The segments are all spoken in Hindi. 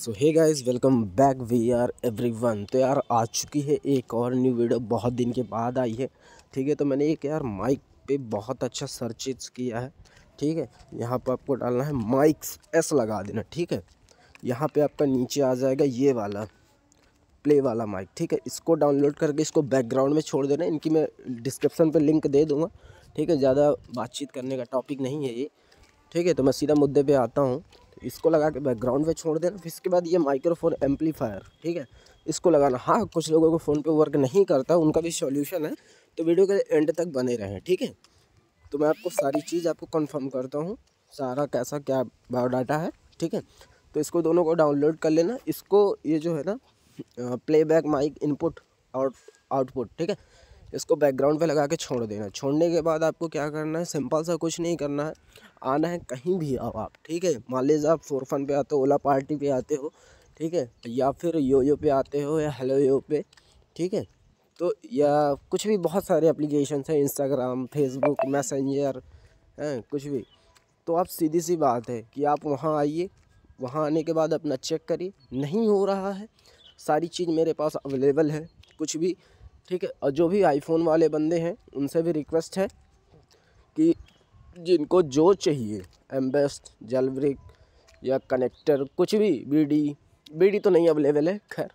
so hey guys welcome back we are every one तो यार आ चुकी है एक और न्यू वीडियो बहुत दिन के बाद आई है ठीक है तो मैंने एक यार माइक पे बहुत अच्छा सर्च किया है ठीक है यहाँ पर आपको डालना है माइक्स एस लगा देना ठीक है यहाँ पे आपका नीचे आ जाएगा ये वाला प्ले वाला माइक ठीक है इसको डाउनलोड करके इसको बैकग्राउंड में छोड़ देना इनकी मैं डिस्क्रिप्सन पर लिंक दे दूँगा ठीक है ज़्यादा बातचीत करने का टॉपिक नहीं है ये ठीक है तो मैं सीधा मुद्दे पर आता हूँ इसको लगा के बैकग्राउंड पे छोड़ देना फिर इसके बाद ये माइक्रोफोन एम्पलीफायर ठीक है इसको लगाना हाँ कुछ लोगों को फ़ोन पे वर्क नहीं करता उनका भी सॉल्यूशन है तो वीडियो के एंड तक बने रहें ठीक है तो मैं आपको सारी चीज़ आपको कन्फर्म करता हूँ सारा कैसा क्या बायोडाटा है ठीक है तो इसको दोनों को डाउनलोड कर लेना इसको ये जो है ना playback mic input out output ठीक है इसको बैकग्राउंड पे लगा के छोड़ देना छोड़ने के बाद आपको क्या करना है सिंपल सा कुछ नहीं करना है आना है कहीं भी आओ आप ठीक है मान लीजिए आप फोरफन पे आते हो ओला पार्टी पे आते हो ठीक है या फिर यो यो पे आते हो या हेलो यो पे ठीक है तो या कुछ भी बहुत सारे अप्लीकेशन हैं इंस्टाग्राम फेसबुक मैसेंजर हैं कुछ भी तो आप सीधी सी बात है कि आप वहाँ आइए वहाँ आने के बाद अपना चेक करिए नहीं हो रहा है सारी चीज़ मेरे पास अवेलेबल है कुछ भी ठीक है और जो भी आईफोन वाले बंदे हैं उनसे भी रिक्वेस्ट है कि जिनको जो चाहिए एम्बेस्ट जेलब्रिक या कनेक्टर कुछ भी बीडी बीडी तो नहीं अवेलेबल है खैर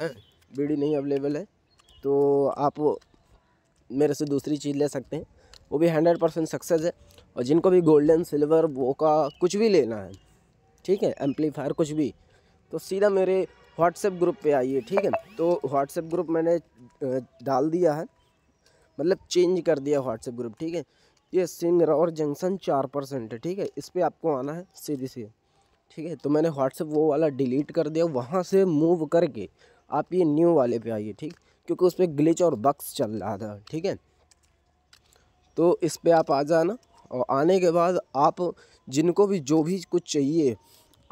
बीडी हाँ, नहीं अवेलेबल है तो आप मेरे से दूसरी चीज़ ले सकते हैं वो भी हंड्रेड परसेंट सक्सेस है और जिनको भी गोल्डन सिल्वर वो का कुछ भी लेना है ठीक है एम्पलीफायर कुछ भी तो सीधा मेरे व्हाट्सएप ग्रुप पे आइए ठीक है तो व्हाट्सएप ग्रुप मैंने डाल दिया है मतलब चेंज कर दिया व्हाट्सएप ग्रुप ठीक है ये सिंगरौर जंक्शन चार परसेंट है ठीक है इस पर आपको आना है सीधी सी ठीक है तो मैंने व्हाट्सएप वो वाला डिलीट कर दिया वहाँ से मूव करके आप ये न्यू वाले पे आइए ठीक क्योंकि उस पर ग्लिच और बक्स चल रहा था ठीक है तो इस पर आप आ जाना और आने के बाद आप जिनको भी जो भी कुछ चाहिए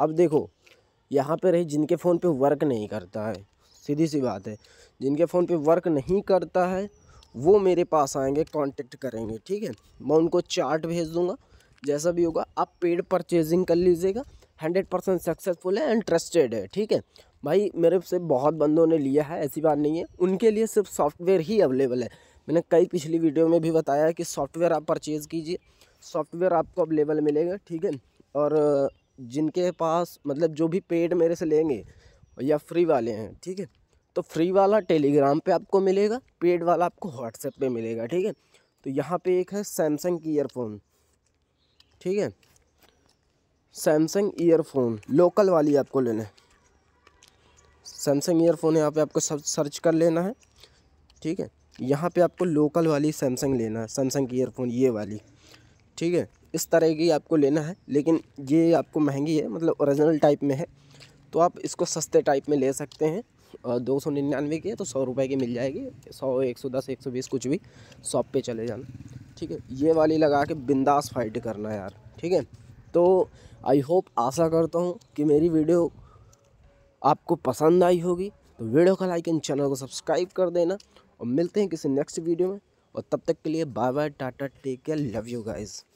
अब देखो यहाँ पे रही जिनके फ़ोन पे वर्क नहीं करता है सीधी सी बात है जिनके फ़ोन पे वर्क नहीं करता है वो मेरे पास आएंगे कांटेक्ट करेंगे ठीक है मैं उनको चार्ट भेज दूँगा जैसा भी होगा आप पेड परचेजिंग कर लीजिएगा हंड्रेड परसेंट सक्सेसफुल है एंड ट्रस्टेड है ठीक है भाई मेरे से बहुत बंदों ने लिया है ऐसी बात नहीं है उनके लिए सिर्फ सॉफ्टवेयर ही अवेलेबल है मैंने कई पिछली वीडियो में भी बताया है कि सॉफ्टवेयर आप परचेज़ कीजिए सॉफ्टवेयर आपको अवेलेबल मिलेगा ठीक है और जिनके पास मतलब जो भी पेड मेरे से लेंगे या फ्री वाले हैं ठीक है तो फ्री वाला टेलीग्राम पे आपको मिलेगा पेड वाला आपको व्हाट्सएप पे मिलेगा ठीक है तो यहाँ पे एक है सैमसंग की ईयरफोन ठीक है सैमसंग ईयरफोन लोकल वाली आपको लेना है सैमसंग ईयरफोन यहाँ पे आपको सर्च कर लेना है ठीक है यहाँ पे आपको लोकल वाली सैमसंग लेना है सैमसंग की ईयरफोन ये वाली ठीक है इस तरह की आपको लेना है लेकिन ये आपको महंगी है मतलब ओरिजिनल टाइप में है तो आप इसको सस्ते टाइप में ले सकते हैं और दो सौ निन्यानवे की है तो सौ रुपये की मिल जाएगी सौ एक सौ दस एक सौ बीस कुछ भी शॉप पे चले जाना ठीक है ये वाली लगा के बिंदास फाइट करना यार ठीक है तो आई होप आशा करता हूँ कि मेरी वीडियो आपको पसंद आई होगी तो वीडियो का लाइक एंड चैनल को सब्सक्राइब कर देना और मिलते हैं किसी नेक्स्ट वीडियो में और तब तक के लिए bye bye tata take care love you guys